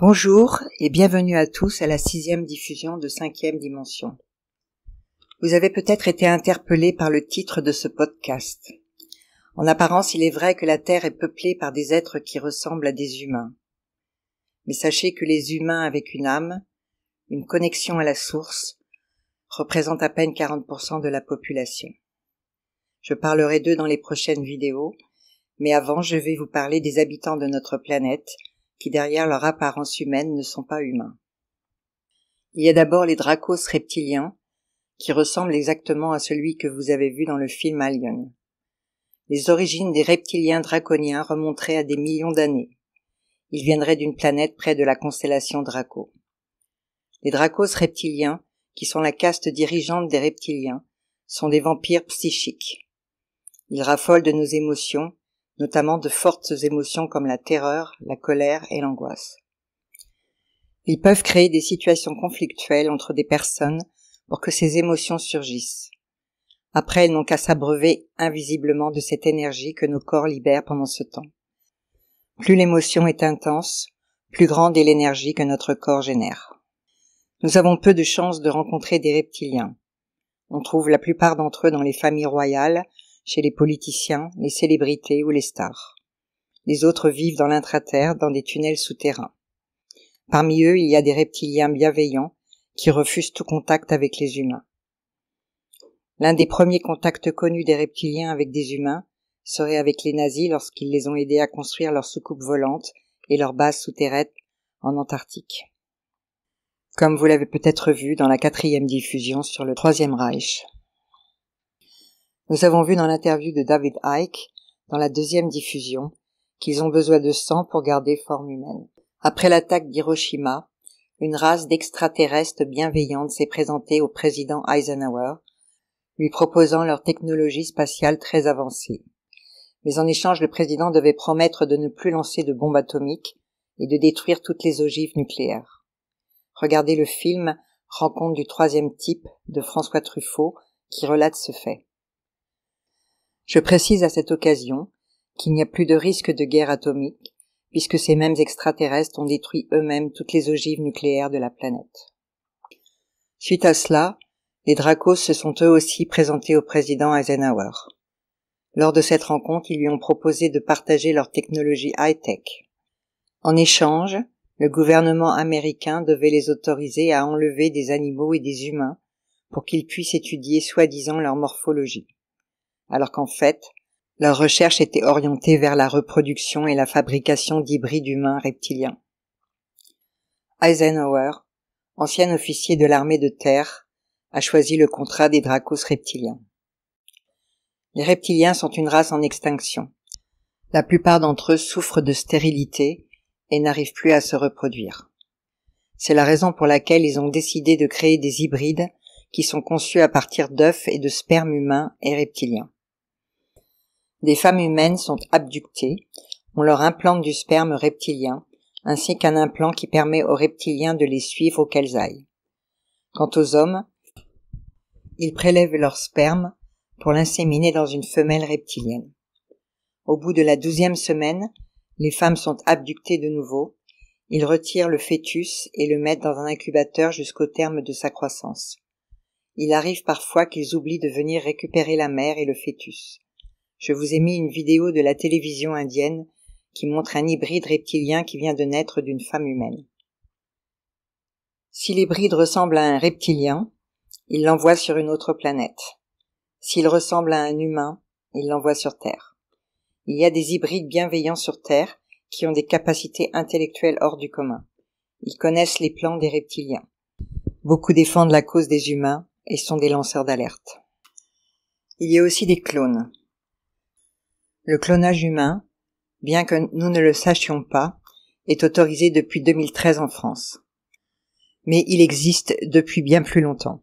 Bonjour et bienvenue à tous à la sixième diffusion de Cinquième Dimension. Vous avez peut-être été interpellé par le titre de ce podcast. En apparence, il est vrai que la Terre est peuplée par des êtres qui ressemblent à des humains. Mais sachez que les humains avec une âme, une connexion à la source, représentent à peine 40% de la population. Je parlerai d'eux dans les prochaines vidéos, mais avant je vais vous parler des habitants de notre planète, qui derrière leur apparence humaine ne sont pas humains. Il y a d'abord les dracos reptiliens, qui ressemblent exactement à celui que vous avez vu dans le film Alien. Les origines des reptiliens draconiens remonteraient à des millions d'années. Ils viendraient d'une planète près de la constellation Draco. Les dracos reptiliens, qui sont la caste dirigeante des reptiliens, sont des vampires psychiques. Ils raffolent de nos émotions, notamment de fortes émotions comme la terreur, la colère et l'angoisse. Ils peuvent créer des situations conflictuelles entre des personnes pour que ces émotions surgissent. Après, elles n'ont qu'à s'abreuver invisiblement de cette énergie que nos corps libèrent pendant ce temps. Plus l'émotion est intense, plus grande est l'énergie que notre corps génère. Nous avons peu de chances de rencontrer des reptiliens. On trouve la plupart d'entre eux dans les familles royales, chez les politiciens, les célébrités ou les stars. Les autres vivent dans l'intraterre, dans des tunnels souterrains. Parmi eux, il y a des reptiliens bienveillants qui refusent tout contact avec les humains. L'un des premiers contacts connus des reptiliens avec des humains serait avec les nazis lorsqu'ils les ont aidés à construire leur soucoupe volante et leur base souterraine en Antarctique. Comme vous l'avez peut-être vu dans la quatrième diffusion sur le Troisième Reich. Nous avons vu dans l'interview de David Icke, dans la deuxième diffusion, qu'ils ont besoin de sang pour garder forme humaine. Après l'attaque d'Hiroshima, une race d'extraterrestres bienveillantes s'est présentée au président Eisenhower, lui proposant leur technologie spatiale très avancée. Mais en échange, le président devait promettre de ne plus lancer de bombes atomiques et de détruire toutes les ogives nucléaires. Regardez le film Rencontre du troisième type de François Truffaut qui relate ce fait. Je précise à cette occasion qu'il n'y a plus de risque de guerre atomique, puisque ces mêmes extraterrestres ont détruit eux-mêmes toutes les ogives nucléaires de la planète. Suite à cela, les Dracos se sont eux aussi présentés au président Eisenhower. Lors de cette rencontre, ils lui ont proposé de partager leur technologie high-tech. En échange, le gouvernement américain devait les autoriser à enlever des animaux et des humains pour qu'ils puissent étudier soi-disant leur morphologie alors qu'en fait, leur recherche était orientée vers la reproduction et la fabrication d'hybrides humains reptiliens. Eisenhower, ancien officier de l'armée de terre, a choisi le contrat des dracos reptiliens. Les reptiliens sont une race en extinction. La plupart d'entre eux souffrent de stérilité et n'arrivent plus à se reproduire. C'est la raison pour laquelle ils ont décidé de créer des hybrides qui sont conçus à partir d'œufs et de sperme humains et reptiliens. Des femmes humaines sont abductées, on leur implante du sperme reptilien, ainsi qu'un implant qui permet aux reptiliens de les suivre au qu'elles aillent. Quant aux hommes, ils prélèvent leur sperme pour l'inséminer dans une femelle reptilienne. Au bout de la douzième semaine, les femmes sont abductées de nouveau, ils retirent le fœtus et le mettent dans un incubateur jusqu'au terme de sa croissance. Il arrive parfois qu'ils oublient de venir récupérer la mère et le fœtus je vous ai mis une vidéo de la télévision indienne qui montre un hybride reptilien qui vient de naître d'une femme humaine. Si l'hybride ressemble à un reptilien, il l'envoie sur une autre planète. S'il ressemble à un humain, il l'envoie sur Terre. Il y a des hybrides bienveillants sur Terre qui ont des capacités intellectuelles hors du commun. Ils connaissent les plans des reptiliens. Beaucoup défendent la cause des humains et sont des lanceurs d'alerte. Il y a aussi des clones. Le clonage humain, bien que nous ne le sachions pas, est autorisé depuis 2013 en France. Mais il existe depuis bien plus longtemps.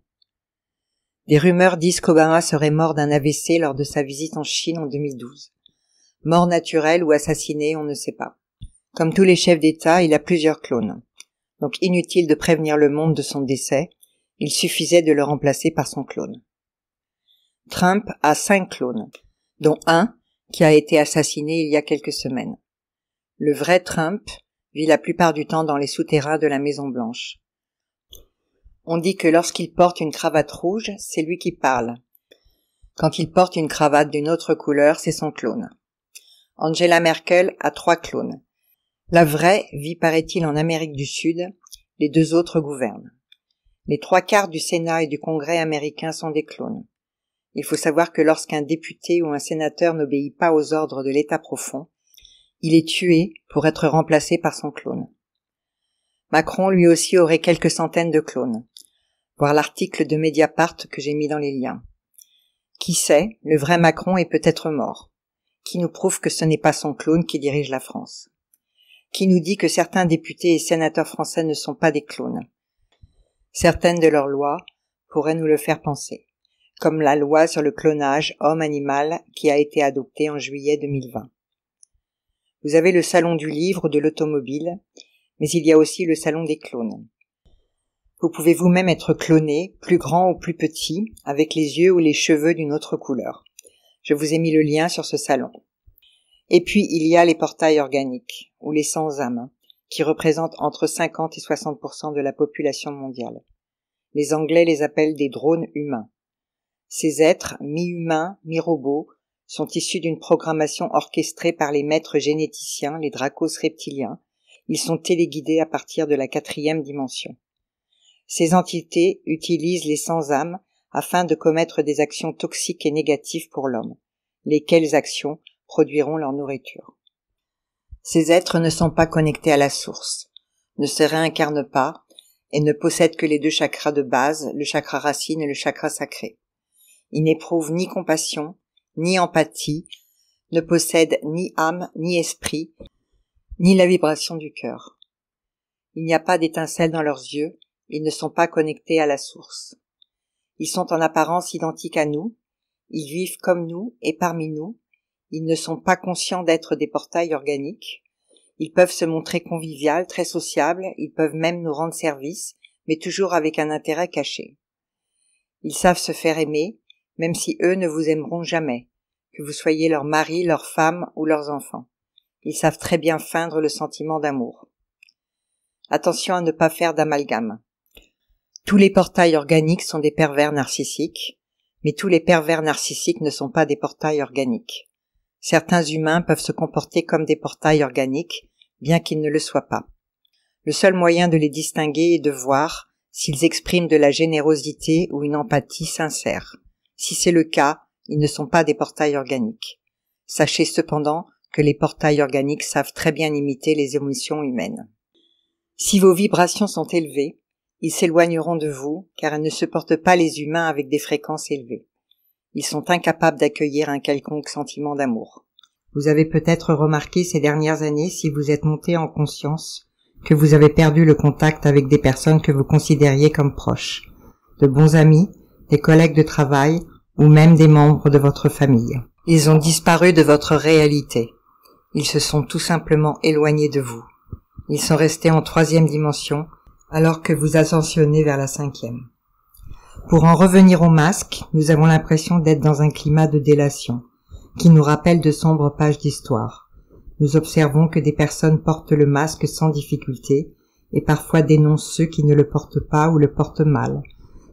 Des rumeurs disent qu'Obama serait mort d'un AVC lors de sa visite en Chine en 2012. Mort naturelle ou assassiné, on ne sait pas. Comme tous les chefs d'État, il a plusieurs clones. Donc inutile de prévenir le monde de son décès, il suffisait de le remplacer par son clone. Trump a cinq clones, dont un qui a été assassiné il y a quelques semaines. Le vrai Trump vit la plupart du temps dans les souterrains de la Maison Blanche. On dit que lorsqu'il porte une cravate rouge, c'est lui qui parle. Quand il porte une cravate d'une autre couleur, c'est son clone. Angela Merkel a trois clones. La vraie vit, paraît-il, en Amérique du Sud, les deux autres gouvernent. Les trois quarts du Sénat et du Congrès américain sont des clones. Il faut savoir que lorsqu'un député ou un sénateur n'obéit pas aux ordres de l'État profond, il est tué pour être remplacé par son clone. Macron lui aussi aurait quelques centaines de clones. Voir l'article de Mediapart que j'ai mis dans les liens. Qui sait, le vrai Macron est peut-être mort. Qui nous prouve que ce n'est pas son clone qui dirige la France. Qui nous dit que certains députés et sénateurs français ne sont pas des clones. Certaines de leurs lois pourraient nous le faire penser comme la loi sur le clonage homme-animal qui a été adoptée en juillet 2020. Vous avez le salon du livre de l'automobile, mais il y a aussi le salon des clones. Vous pouvez vous-même être cloné, plus grand ou plus petit, avec les yeux ou les cheveux d'une autre couleur. Je vous ai mis le lien sur ce salon. Et puis il y a les portails organiques, ou les sans-âmes, qui représentent entre 50 et 60% de la population mondiale. Les Anglais les appellent des drones humains. Ces êtres, mi-humains, mi-robots, sont issus d'une programmation orchestrée par les maîtres généticiens, les dracos reptiliens. Ils sont téléguidés à partir de la quatrième dimension. Ces entités utilisent les sans-âmes afin de commettre des actions toxiques et négatives pour l'homme, lesquelles actions produiront leur nourriture. Ces êtres ne sont pas connectés à la source, ne se réincarnent pas et ne possèdent que les deux chakras de base, le chakra racine et le chakra sacré. Ils n'éprouvent ni compassion, ni empathie, ne possèdent ni âme, ni esprit, ni la vibration du cœur. Il n'y a pas d'étincelle dans leurs yeux, ils ne sont pas connectés à la source. Ils sont en apparence identiques à nous, ils vivent comme nous et parmi nous, ils ne sont pas conscients d'être des portails organiques, ils peuvent se montrer conviviales, très sociables, ils peuvent même nous rendre service, mais toujours avec un intérêt caché. Ils savent se faire aimer, même si eux ne vous aimeront jamais, que vous soyez leur mari, leur femme ou leurs enfants. Ils savent très bien feindre le sentiment d'amour. Attention à ne pas faire d'amalgame. Tous les portails organiques sont des pervers narcissiques, mais tous les pervers narcissiques ne sont pas des portails organiques. Certains humains peuvent se comporter comme des portails organiques, bien qu'ils ne le soient pas. Le seul moyen de les distinguer est de voir s'ils expriment de la générosité ou une empathie sincère. Si c'est le cas, ils ne sont pas des portails organiques. Sachez cependant que les portails organiques savent très bien imiter les émotions humaines. Si vos vibrations sont élevées, ils s'éloigneront de vous car elles ne supportent pas les humains avec des fréquences élevées. Ils sont incapables d'accueillir un quelconque sentiment d'amour. Vous avez peut-être remarqué ces dernières années, si vous êtes monté en conscience, que vous avez perdu le contact avec des personnes que vous considériez comme proches. De bons amis, des collègues de travail ou même des membres de votre famille. Ils ont disparu de votre réalité. Ils se sont tout simplement éloignés de vous. Ils sont restés en troisième dimension alors que vous ascensionnez vers la cinquième. Pour en revenir au masque, nous avons l'impression d'être dans un climat de délation, qui nous rappelle de sombres pages d'histoire. Nous observons que des personnes portent le masque sans difficulté, et parfois dénoncent ceux qui ne le portent pas ou le portent mal,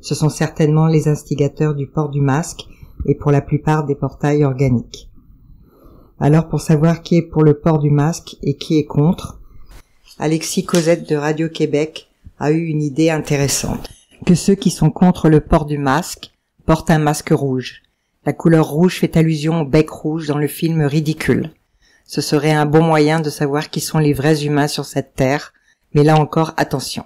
ce sont certainement les instigateurs du port du masque et pour la plupart des portails organiques. Alors pour savoir qui est pour le port du masque et qui est contre, Alexis Cosette de Radio-Québec a eu une idée intéressante. Que ceux qui sont contre le port du masque portent un masque rouge. La couleur rouge fait allusion au bec rouge dans le film Ridicule. Ce serait un bon moyen de savoir qui sont les vrais humains sur cette terre, mais là encore attention.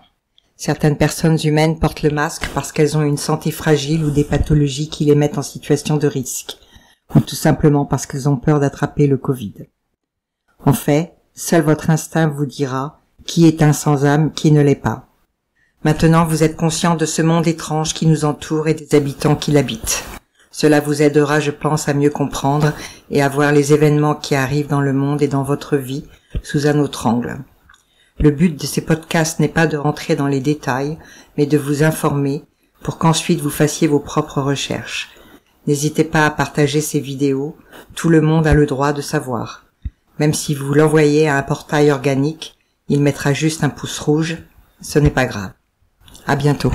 Certaines personnes humaines portent le masque parce qu'elles ont une santé fragile ou des pathologies qui les mettent en situation de risque, ou tout simplement parce qu'elles ont peur d'attraper le Covid. En fait, seul votre instinct vous dira qui est un sans âme, qui ne l'est pas. Maintenant, vous êtes conscient de ce monde étrange qui nous entoure et des habitants qui l'habitent. Cela vous aidera, je pense, à mieux comprendre et à voir les événements qui arrivent dans le monde et dans votre vie sous un autre angle. Le but de ces podcasts n'est pas de rentrer dans les détails, mais de vous informer pour qu'ensuite vous fassiez vos propres recherches. N'hésitez pas à partager ces vidéos, tout le monde a le droit de savoir. Même si vous l'envoyez à un portail organique, il mettra juste un pouce rouge, ce n'est pas grave. À bientôt.